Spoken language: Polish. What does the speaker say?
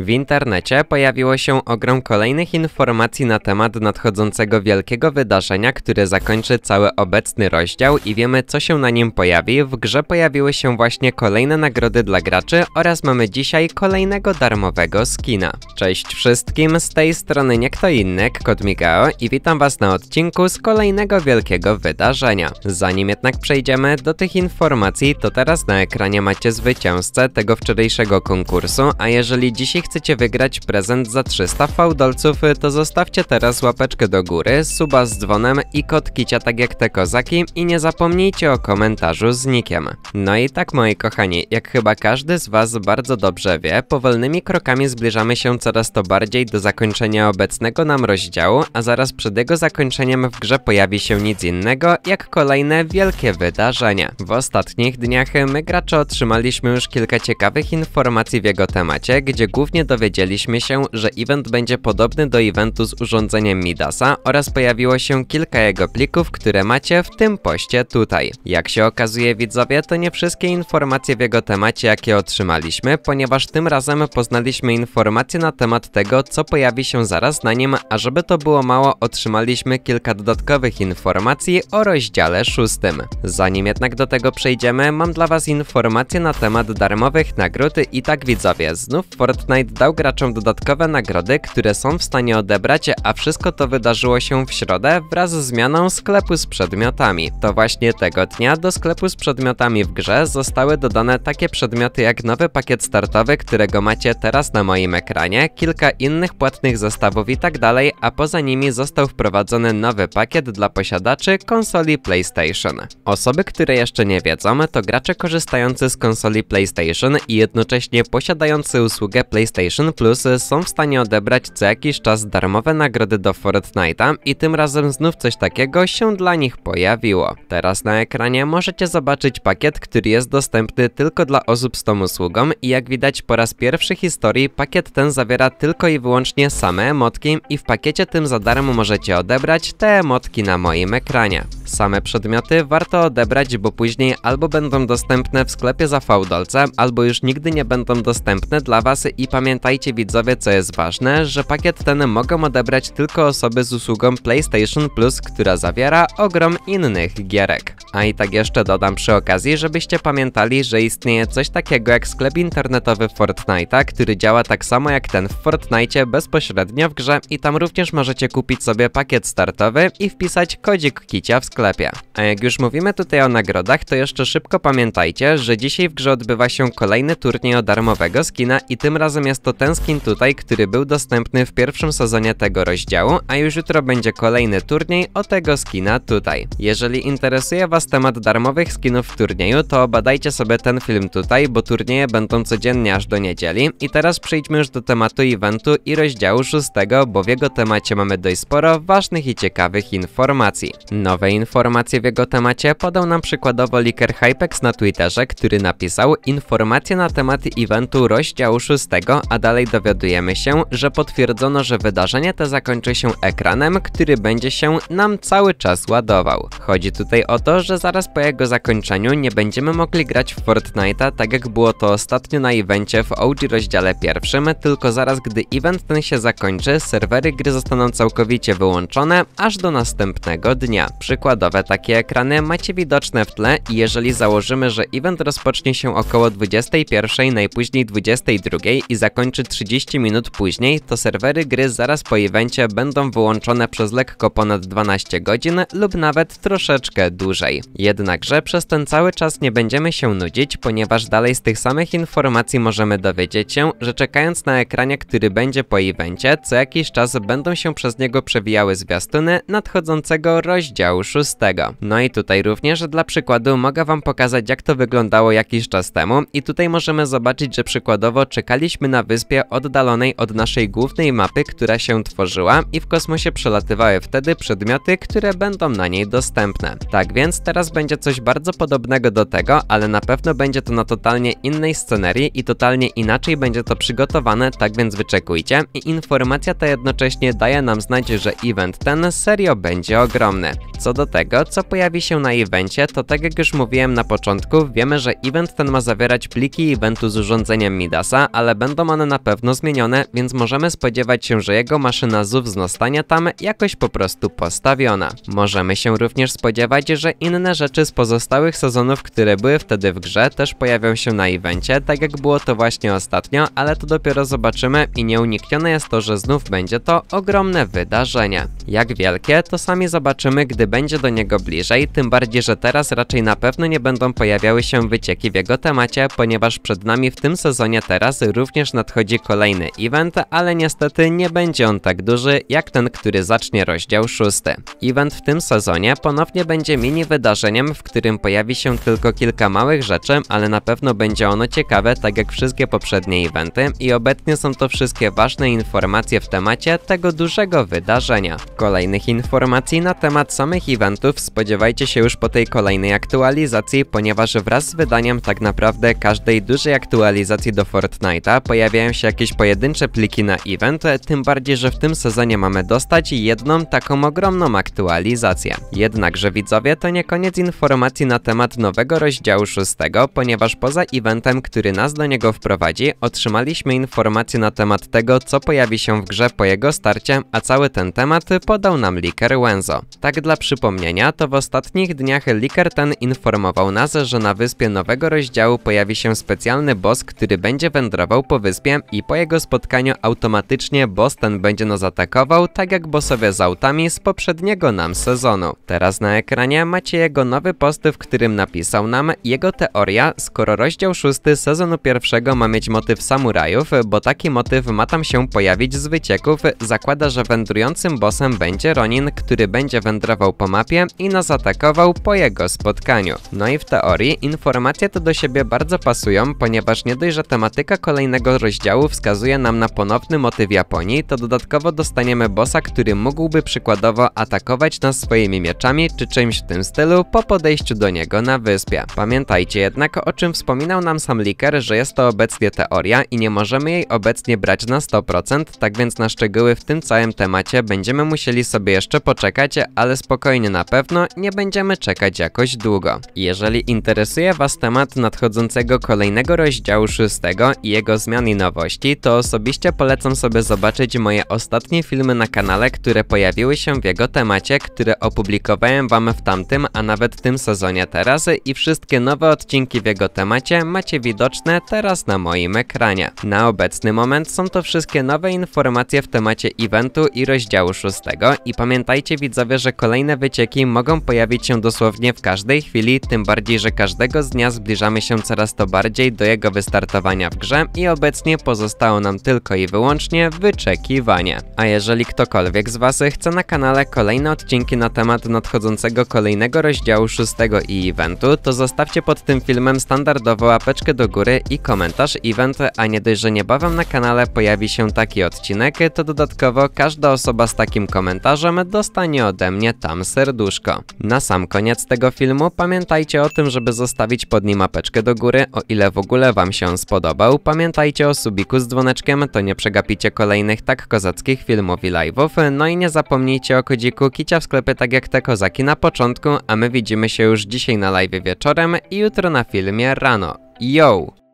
W internecie pojawiło się ogrom kolejnych informacji na temat nadchodzącego wielkiego wydarzenia, które zakończy cały obecny rozdział i wiemy co się na nim pojawi. W grze pojawiły się właśnie kolejne nagrody dla graczy oraz mamy dzisiaj kolejnego darmowego skina. Cześć wszystkim, z tej strony nie kto inny, Kod Migao i witam was na odcinku z kolejnego wielkiego wydarzenia. Zanim jednak przejdziemy do tych informacji, to teraz na ekranie macie zwycięzcę tego wczorajszego konkursu, a jeżeli dzisiaj chcecie wygrać prezent za 300 fałdolców, to zostawcie teraz łapeczkę do góry, suba z dzwonem i kod kicia tak jak te kozaki i nie zapomnijcie o komentarzu z nikiem. No i tak moi kochani, jak chyba każdy z was bardzo dobrze wie, powolnymi krokami zbliżamy się coraz to bardziej do zakończenia obecnego nam rozdziału, a zaraz przed jego zakończeniem w grze pojawi się nic innego jak kolejne wielkie wydarzenia. W ostatnich dniach my gracze otrzymaliśmy już kilka ciekawych informacji w jego temacie, gdzie głównie Następnie dowiedzieliśmy się, że event będzie podobny do eventu z urządzeniem Midasa oraz pojawiło się kilka jego plików, które macie w tym poście tutaj. Jak się okazuje widzowie, to nie wszystkie informacje w jego temacie jakie otrzymaliśmy, ponieważ tym razem poznaliśmy informacje na temat tego, co pojawi się zaraz na nim, a żeby to było mało, otrzymaliśmy kilka dodatkowych informacji o rozdziale 6. Zanim jednak do tego przejdziemy, mam dla was informacje na temat darmowych nagród i tak widzowie, znów Fortnite Fortnite dał graczom dodatkowe nagrody, które są w stanie odebrać, a wszystko to wydarzyło się w środę wraz z zmianą sklepu z przedmiotami. To właśnie tego dnia do sklepu z przedmiotami w grze zostały dodane takie przedmioty jak nowy pakiet startowy, którego macie teraz na moim ekranie, kilka innych płatnych zestawów itd., tak a poza nimi został wprowadzony nowy pakiet dla posiadaczy konsoli PlayStation. Osoby, które jeszcze nie wiedzą, to gracze korzystający z konsoli PlayStation i jednocześnie posiadający usługę PlayStation PlayStation Plus są w stanie odebrać co jakiś czas darmowe nagrody do Fortnite'a i tym razem znów coś takiego się dla nich pojawiło. Teraz na ekranie możecie zobaczyć pakiet, który jest dostępny tylko dla osób z tą usługą i jak widać po raz pierwszy w historii pakiet ten zawiera tylko i wyłącznie same emotki i w pakiecie tym za darmo możecie odebrać te emotki na moim ekranie. Same przedmioty warto odebrać, bo później albo będą dostępne w sklepie za fałdolce, albo już nigdy nie będą dostępne dla Was i pamiętajcie widzowie, co jest ważne, że pakiet ten mogą odebrać tylko osoby z usługą PlayStation Plus, która zawiera ogrom innych gierek. A i tak jeszcze dodam przy okazji, żebyście pamiętali, że istnieje coś takiego jak sklep internetowy Fortnite'a, który działa tak samo jak ten w Fortnite bezpośrednio w grze i tam również możecie kupić sobie pakiet startowy i wpisać kodzik kicia w sklepie. A jak już mówimy tutaj o nagrodach, to jeszcze szybko pamiętajcie, że dzisiaj w grze odbywa się kolejny turniej o darmowego skina i tym razem jest to ten skin tutaj, który był dostępny w pierwszym sezonie tego rozdziału, a już jutro będzie kolejny turniej o tego skina tutaj. Jeżeli interesuje was temat darmowych skinów w turnieju, to obadajcie sobie ten film tutaj, bo turnieje będą codziennie aż do niedzieli. I teraz przejdźmy już do tematu eventu i rozdziału szóstego, bo w jego temacie mamy dość sporo ważnych i ciekawych informacji. Nowe informacje informacje w jego temacie podał nam przykładowo Liker Hypex na Twitterze, który napisał informacje na temat eventu rozdziału 6, a dalej dowiadujemy się, że potwierdzono, że wydarzenie to zakończy się ekranem, który będzie się nam cały czas ładował. Chodzi tutaj o to, że zaraz po jego zakończeniu nie będziemy mogli grać w Fortnite'a, tak jak było to ostatnio na evencie w OG rozdziale pierwszym, tylko zaraz gdy event ten się zakończy, serwery gry zostaną całkowicie wyłączone, aż do następnego dnia. Przykład takie ekrany macie widoczne w tle i jeżeli założymy, że event rozpocznie się około 21, najpóźniej 22 i zakończy 30 minut później, to serwery gry zaraz po evencie będą wyłączone przez lekko ponad 12 godzin lub nawet troszeczkę dłużej. Jednakże przez ten cały czas nie będziemy się nudzić, ponieważ dalej z tych samych informacji możemy dowiedzieć się, że czekając na ekranie, który będzie po evencie, co jakiś czas będą się przez niego przewijały zwiastuny nadchodzącego rozdziału 6. No i tutaj również dla przykładu mogę wam pokazać jak to wyglądało jakiś czas temu i tutaj możemy zobaczyć, że przykładowo czekaliśmy na wyspie oddalonej od naszej głównej mapy, która się tworzyła i w kosmosie przelatywały wtedy przedmioty, które będą na niej dostępne. Tak więc teraz będzie coś bardzo podobnego do tego, ale na pewno będzie to na totalnie innej scenerii i totalnie inaczej będzie to przygotowane, tak więc wyczekujcie i informacja ta jednocześnie daje nam znać, że event ten serio będzie ogromny. Co do tego tego, co pojawi się na evencie, to tak jak już mówiłem na początku, wiemy, że event ten ma zawierać pliki eventu z urządzeniem Midasa, ale będą one na pewno zmienione, więc możemy spodziewać się, że jego maszyna ZUW stanie tam jakoś po prostu postawiona. Możemy się również spodziewać, że inne rzeczy z pozostałych sezonów, które były wtedy w grze, też pojawią się na evencie, tak jak było to właśnie ostatnio, ale to dopiero zobaczymy i nieuniknione jest to, że znów będzie to ogromne wydarzenie. Jak wielkie, to sami zobaczymy, gdy będzie do do niego bliżej, tym bardziej, że teraz raczej na pewno nie będą pojawiały się wycieki w jego temacie, ponieważ przed nami w tym sezonie teraz również nadchodzi kolejny event, ale niestety nie będzie on tak duży jak ten, który zacznie rozdział 6. Event w tym sezonie ponownie będzie mini wydarzeniem, w którym pojawi się tylko kilka małych rzeczy, ale na pewno będzie ono ciekawe, tak jak wszystkie poprzednie eventy i obecnie są to wszystkie ważne informacje w temacie tego dużego wydarzenia. Kolejnych informacji na temat samych eventów klientów spodziewajcie się już po tej kolejnej aktualizacji, ponieważ wraz z wydaniem tak naprawdę każdej dużej aktualizacji do Fortnite'a pojawiają się jakieś pojedyncze pliki na event, tym bardziej, że w tym sezonie mamy dostać jedną taką ogromną aktualizację. Jednakże widzowie, to nie koniec informacji na temat nowego rozdziału 6, ponieważ poza eventem, który nas do niego wprowadzi, otrzymaliśmy informacje na temat tego, co pojawi się w grze po jego starcie, a cały ten temat podał nam Liker Wenzo. Tak dla przypomnienia, wspomnienia, to w ostatnich dniach Lickerton informował nas, że na wyspie nowego rozdziału pojawi się specjalny boss, który będzie wędrował po wyspie i po jego spotkaniu automatycznie boss ten będzie nas atakował, tak jak bossowie z autami z poprzedniego nam sezonu. Teraz na ekranie macie jego nowy post, w którym napisał nam jego teoria, skoro rozdział 6 sezonu pierwszego ma mieć motyw samurajów, bo taki motyw ma tam się pojawić z wycieków, zakłada, że wędrującym bossem będzie Ronin, który będzie wędrował po mapie mapie i nas atakował po jego spotkaniu. No i w teorii informacje te do siebie bardzo pasują, ponieważ nie dość, że tematyka kolejnego rozdziału wskazuje nam na ponowny motyw Japonii, to dodatkowo dostaniemy bossa, który mógłby przykładowo atakować nas swoimi mieczami czy czymś w tym stylu po podejściu do niego na wyspie. Pamiętajcie jednak o czym wspominał nam sam Liker, że jest to obecnie teoria i nie możemy jej obecnie brać na 100%, tak więc na szczegóły w tym całym temacie będziemy musieli sobie jeszcze poczekać, ale spokojnie no na pewno nie będziemy czekać jakoś długo. Jeżeli interesuje Was temat nadchodzącego kolejnego rozdziału szóstego i jego zmian i nowości, to osobiście polecam sobie zobaczyć moje ostatnie filmy na kanale, które pojawiły się w jego temacie, które opublikowałem Wam w tamtym, a nawet tym sezonie teraz i wszystkie nowe odcinki w jego temacie macie widoczne teraz na moim ekranie. Na obecny moment są to wszystkie nowe informacje w temacie eventu i rozdziału szóstego i pamiętajcie widzowie, że kolejne wycieki mogą pojawić się dosłownie w każdej chwili, tym bardziej, że każdego z dnia zbliżamy się coraz to bardziej do jego wystartowania w grze i obecnie pozostało nam tylko i wyłącznie wyczekiwanie. A jeżeli ktokolwiek z Was chce na kanale kolejne odcinki na temat nadchodzącego kolejnego rozdziału szóstego i eventu, to zostawcie pod tym filmem standardowo łapeczkę do góry i komentarz event, a nie dość, że niebawem na kanale pojawi się taki odcinek, to dodatkowo każda osoba z takim komentarzem dostanie ode mnie tam serdecznie serduszko. Na sam koniec tego filmu pamiętajcie o tym, żeby zostawić pod nim mapeczkę do góry, o ile w ogóle wam się on spodobał. Pamiętajcie o subiku z dzwoneczkiem, to nie przegapicie kolejnych tak kozackich filmów i live'ów. No i nie zapomnijcie o kodziku kicia w sklepie tak jak te kozaki na początku, a my widzimy się już dzisiaj na live wieczorem i jutro na filmie rano. Yo!